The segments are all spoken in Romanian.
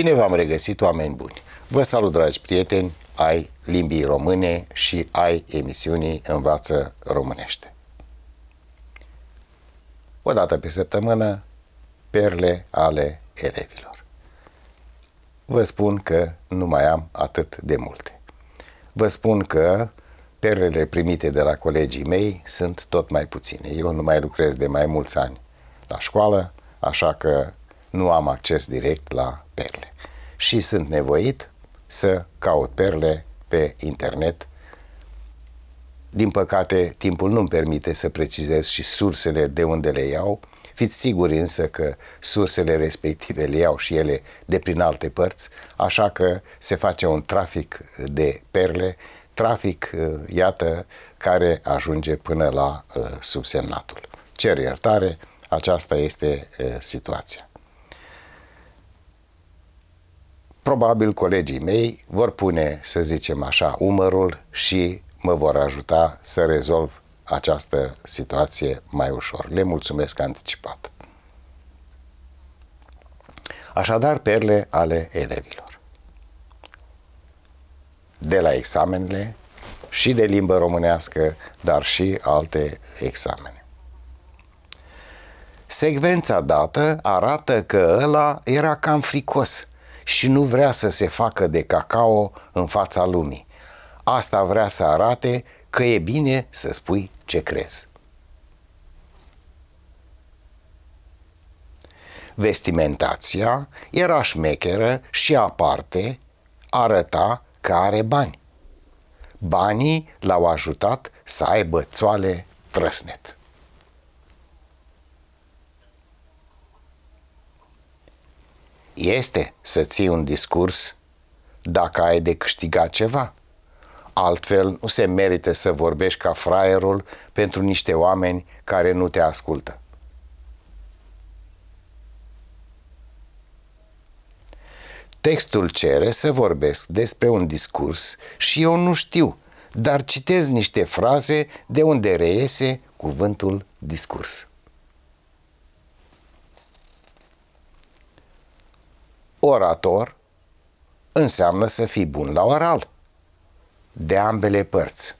Bine v-am regăsit, oameni buni! Vă salut, dragi prieteni, ai limbii române și ai emisiunii Învață Românește. O dată pe săptămână, perle ale elevilor. Vă spun că nu mai am atât de multe. Vă spun că perlele primite de la colegii mei sunt tot mai puține. Eu nu mai lucrez de mai mulți ani la școală, așa că nu am acces direct la perle și sunt nevoit să caut perle pe internet. Din păcate, timpul nu-mi permite să precizez și sursele de unde le iau. Fiți siguri însă că sursele respective le iau și ele de prin alte părți, așa că se face un trafic de perle, trafic, ă, iată, care ajunge până la ă, subsemnatul. Cer iertare, aceasta este ă, situația. probabil colegii mei vor pune, să zicem așa, umărul și mă vor ajuta să rezolv această situație mai ușor. Le mulțumesc anticipat. Așadar, perle ale elevilor. De la examenele și de limbă românească, dar și alte examene. Secvența dată arată că ăla era cam fricos – și nu vrea să se facă de cacao în fața lumii. Asta vrea să arate că e bine să spui ce crezi. Vestimentația era șmecheră și aparte arăta că are bani. Banii l-au ajutat să aibă țoale trăsnet. este să ții un discurs dacă ai de câștigat ceva. Altfel nu se merită să vorbești ca fraierul pentru niște oameni care nu te ascultă. Textul cere să vorbesc despre un discurs și eu nu știu, dar citez niște fraze de unde reiese cuvântul discurs. orator înseamnă să fii bun la oral. De ambele părți.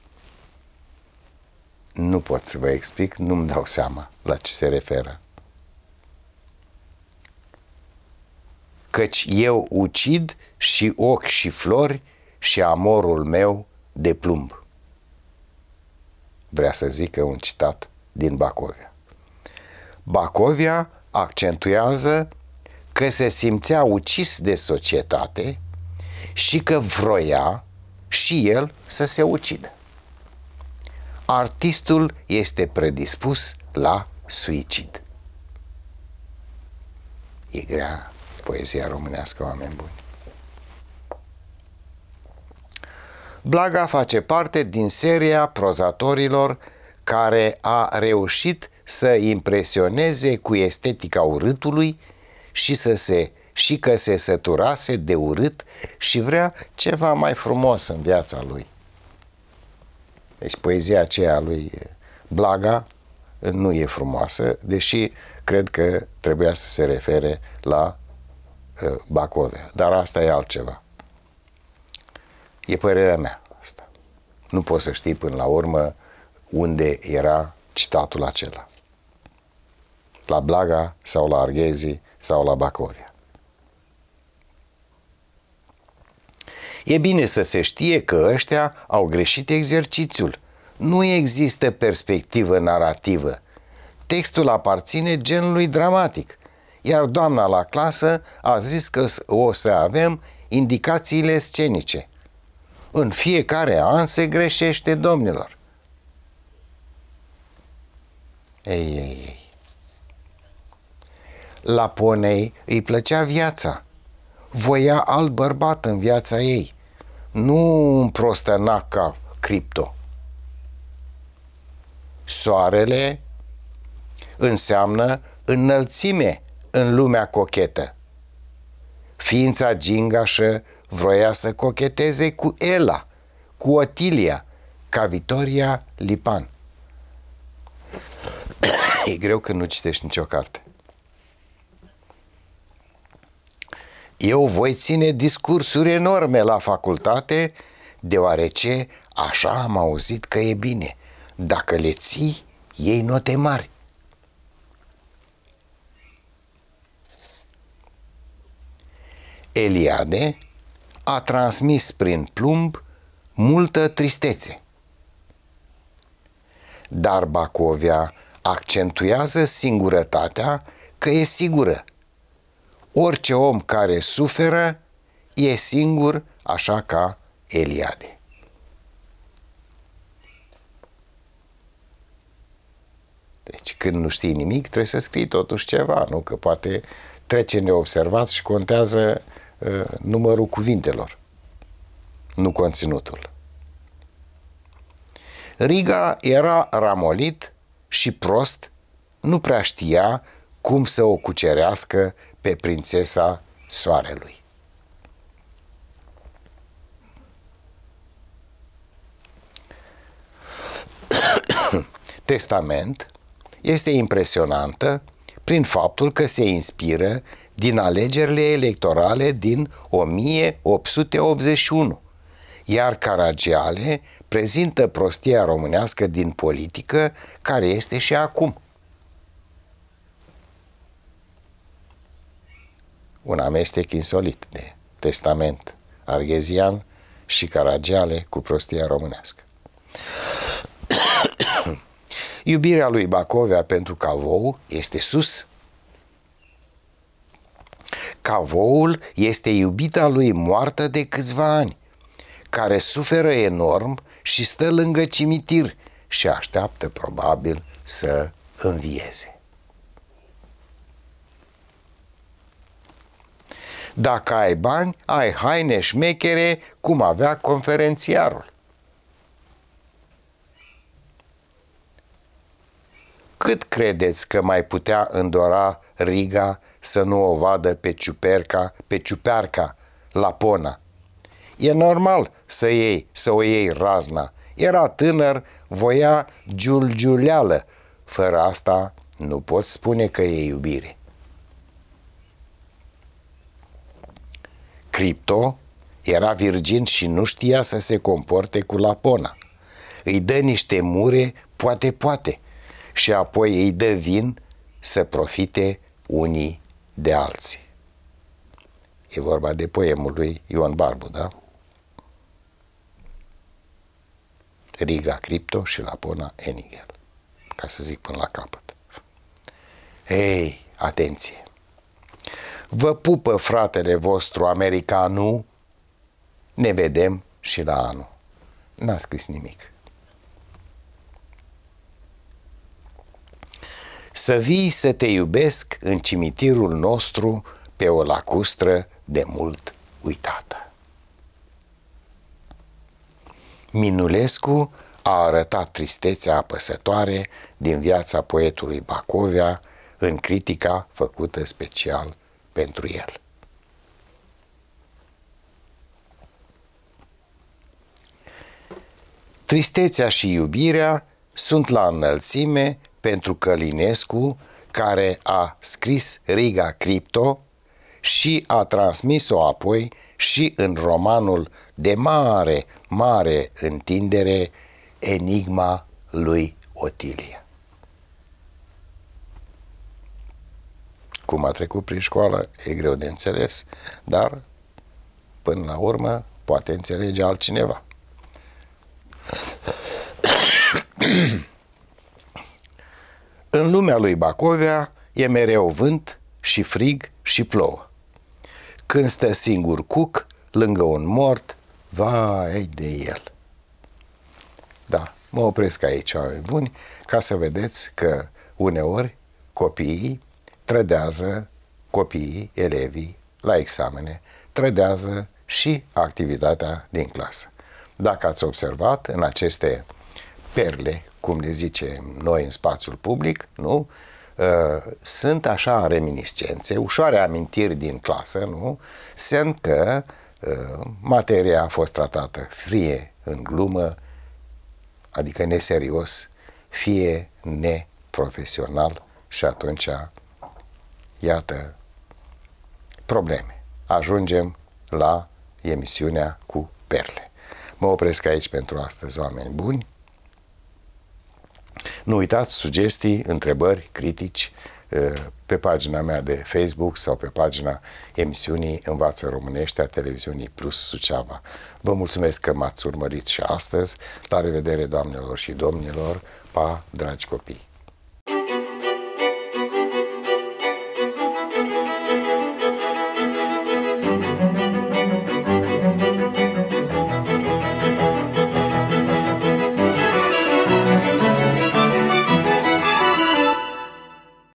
Nu pot să vă explic, nu-mi dau seama la ce se referă. Căci eu ucid și ochi și flori și amorul meu de plumb. Vrea să zică un citat din Bacovia. Bacovia accentuează că se simțea ucis de societate și că vroia și el să se ucidă. Artistul este predispus la suicid. E grea poezia românească, oameni buni. Blaga face parte din seria prozatorilor care a reușit să impresioneze cu estetica urâtului și să se și că se săturase de urât și vrea ceva mai frumos în viața lui. Deci poezia aceea lui Blaga nu e frumoasă, deși cred că trebuia să se refere la uh, Bacovea. Dar asta e altceva. E părerea mea asta. Nu poți să știi până la urmă unde era citatul acela. La Blaga sau la Arghezii, sau la Bacovia. E bine să se știe că ăștia au greșit exercițiul. Nu există perspectivă narrativă. Textul aparține genului dramatic, iar doamna la clasă a zis că o să avem indicațiile scenice. În fiecare an se greșește, domnilor. Ei, ei, ei. Laponei îi plăcea viața. Voia alt bărbat în viața ei, nu un prostănac ca cripto. Soarele înseamnă înălțime în lumea cochetă. Ființa gingașă vroia să cocheteze cu Ela, cu Otilia, ca Vitoria Lipan. e greu când nu citești nicio carte. Eu voi ține discursuri enorme la facultate, deoarece așa am auzit că e bine. Dacă le ții, ei note mari. Eliade a transmis prin plumb multă tristețe. Dar Bacovia accentuează singurătatea că e sigură orice om care suferă e singur așa ca Eliade. Deci când nu știi nimic, trebuie să scrii totuși ceva, nu? Că poate trece neobservat și contează uh, numărul cuvintelor, nu conținutul. Riga era ramolit și prost, nu prea știa cum să o cucerească pe prințesa soarelui. Testament este impresionantă prin faptul că se inspiră din alegerile electorale din 1881, iar Caragiale prezintă prostia românească din politică care este și acum – un amestec insolit de testament arghezian și caragiale cu prostia românească. Iubirea lui Bacovea pentru cavou este sus. Cavoul este iubita lui moartă de câțiva ani, care suferă enorm și stă lângă cimitir și așteaptă probabil să învieze. Dacă ai bani, ai haine șmechere, cum avea conferențiarul. Cât credeți că mai putea îndora Riga să nu o vadă pe ciuperca, pe ciuperca, Lapona? E normal să iei, să o iei razna. Era tânăr, voia giulgiuleală. Fără asta nu poți spune că e iubire. Cripto era virgin și nu știa să se comporte cu Lapona. Îi dă niște mure, poate, poate, și apoi îi dă vin să profite unii de alții. E vorba de poemul lui Ion Barbu, da? Riga Cripto și Lapona Enigel, ca să zic până la capăt. Ei, atenție! Vă pupă fratele vostru americanu. Ne vedem și la anul. N-a scris nimic. Să vii să te iubesc în cimitirul nostru pe o lacustră de mult uitată. Minulescu a arătat tristețea apăsătoare din viața poetului Bacovia în critica făcută special pentru el. Tristețea și iubirea sunt la înălțime pentru Călinescu, care a scris Riga Cripto și a transmis-o apoi și în romanul de mare, mare întindere, Enigma lui Otilia. cum a trecut prin școală, e greu de înțeles, dar până la urmă poate înțelege altcineva. În lumea lui Bacovea e mereu vânt și frig și plouă. Când stă singur cuc, lângă un mort, vai de el. Da, mă opresc aici, oameni buni, ca să vedeți că uneori copiii trădează copiii, elevii la examene, trădează și activitatea din clasă. Dacă ați observat în aceste perle, cum le zicem noi în spațiul public, nu? Ă, sunt așa reminiscențe, ușoare amintiri din clasă, nu? Semn că ă, materia a fost tratată fie în glumă, adică neserios, fie neprofesional și atunci iată, probleme. Ajungem la emisiunea cu perle. Mă opresc aici pentru astăzi, oameni buni. Nu uitați sugestii, întrebări, critici eh, pe pagina mea de Facebook sau pe pagina emisiunii Învață Românește a televiziunii Plus Suceava. Vă mulțumesc că m-ați urmărit și astăzi. La revedere, doamnelor și domnilor. Pa, dragi copii!